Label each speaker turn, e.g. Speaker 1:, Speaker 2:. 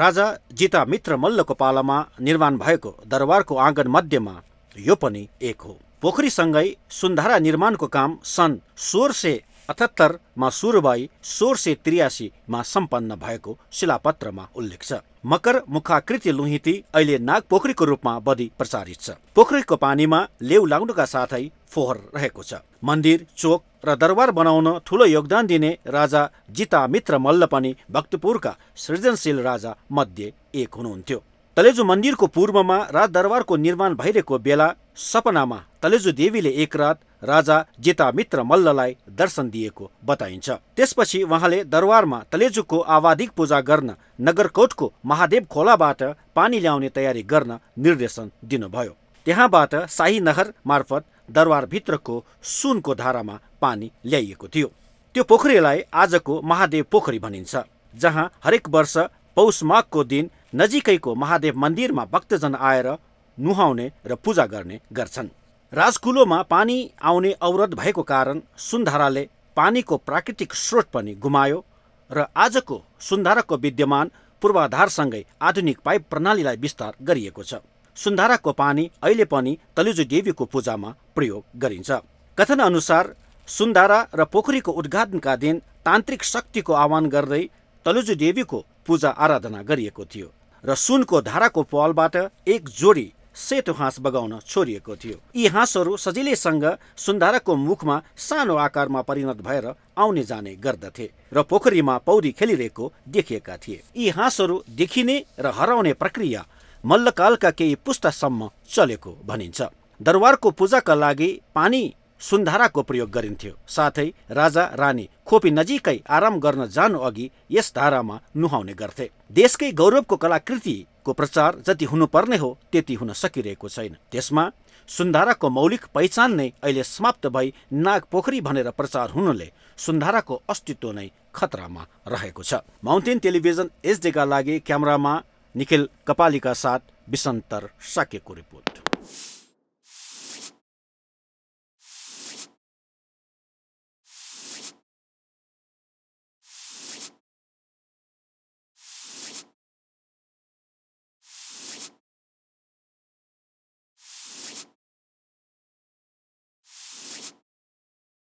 Speaker 1: राजा मित्र मल्लको पालामा निर्माण भएको दरबारको आँगन मध्यमा यो पनि एक हो पोखरीसँगै सुन्धारा निर्माणको काम सन् सोह्र सय अठहत्तरमा सुरु भई सोह्र सय त्रियासीमा सम्पन्न भएको शिलापत्रमा उल्लेख छ मकर मुखाकृति लुहिती अहिले नाग पोखरीको रूपमा बढी प्रचारित छ पोखरीको पानीमा लेउ लाग्नुका साथै फोहर रहेको छ मन्दिर चोक र दरबार बनाउन ठुलो योगदान दिने राजा मित्र मल्ल पनि भक्तपुरका सृजनशील राजा मध्ये एक हुनुहुन्थ्यो तलेजु मन्दिरको पूर्वमा राजदरबारको निर्माण भइरहेको बेला सपनामा तलेजु देवीले एक रात राजा जितामित्र मल्ललाई दर्शन दिएको बताइन्छ त्यसपछि उहाँले दरबारमा तलेजुको आवाधिक पूजा गर्न नगरकोटको महादेव खोलाबाट पानी ल्याउने तयारी गर्न निर्देशन दिनुभयो त्यहाँबाट शाही नहर मार्फत दरबारभित्रको सुनको धारामा पानी ल्याइएको थियो त्यो पोखरीलाई आजको महादेव पोखरी भनिन्छ जहाँ हरेक वर्ष पौष माघको दिन नजिकैको महादेव मन्दिरमा भक्तजन आएर नुहाउने र पूजा गर्ने गर्छन् राजकुलोमा पानी आउने अवरोध भएको कारण सुन्धाराले पानीको प्राकृतिक स्रोत पनि गुमायो र आजको सुन्धाराको विद्यमान पूर्वाधारसँगै आधुनिक पाइप प्रणालीलाई विस्तार गरिएको छ सुन्धाराको पानी अहिले पनि तलिजु देवीको पूजामा प्रयोग गरिन्छ कथन अनुसार सुन्धारा र पोखरीको उद्घाटनका दिन तान्त्रिक शक्तिको आह्वान गर्दै तलुजु देवीको पूजा आराधना गरिएको थियो र सुनको धाराको पालबाट एक जोडी सेतो हाँस बगाउन छोडिएको थियो यी हाँसहरू सजिलैसँग सुन्धाराको मुखमा सानो आकारमा परिणत भएर आउने जाने गर्दथे र पोखरीमा पौडी खेलिरहेको देखिएका थिए यी हाँसहरू देखिने र हराउने प्रक्रिया मल्लकालका केही पुस्तासम्म चलेको भनिन्छ दरबारको पूजाका लागि पानी सुन्धाराको प्रयोग गरिन्थ्यो साथै राजा रानी खोपी नजिकै आराम गर्न जानु अघि यस धारामा नुहाउने गर्थे देशकै गौरवको कलाकृतिको प्रचार जति हुनुपर्ने हो त्यति हुन सकिरहेको छैन त्यसमा सुन्धाराको मौलिक पहिचान नै अहिले समाप्त भई नाग पोखरी भनेर प्रचार हुनुले सुन्धाराको अस्तित्व नै खतरामा रहेको छ माउन्टेन टेलिभिजन एसडेका लागि क्यामरामा निखिल कपालीका साथ विशन्तर साकेको रिपोर्ट